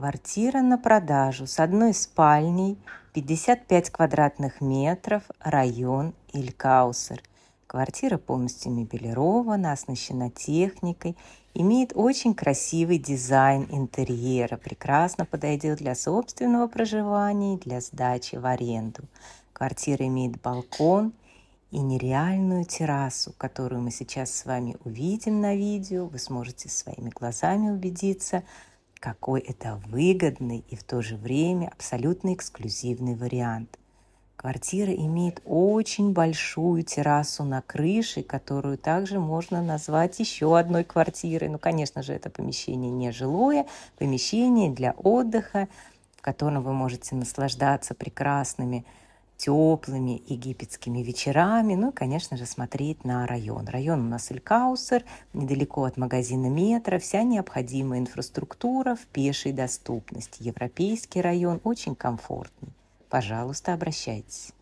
Квартира на продажу с одной спальней, 55 квадратных метров, район Илькаусер. Квартира полностью мебелирована, оснащена техникой, имеет очень красивый дизайн интерьера, прекрасно подойдет для собственного проживания и для сдачи в аренду. Квартира имеет балкон и нереальную террасу, которую мы сейчас с вами увидим на видео. Вы сможете своими глазами убедиться – какой это выгодный и в то же время абсолютно эксклюзивный вариант. Квартира имеет очень большую террасу на крыше, которую также можно назвать еще одной квартирой. Ну, конечно же, это помещение не жилое, помещение для отдыха, в котором вы можете наслаждаться прекрасными теплыми египетскими вечерами, ну и, конечно же, смотреть на район. Район у нас Элькаусер, недалеко от магазина метро, вся необходимая инфраструктура в пешей доступности. Европейский район очень комфортный. Пожалуйста, обращайтесь.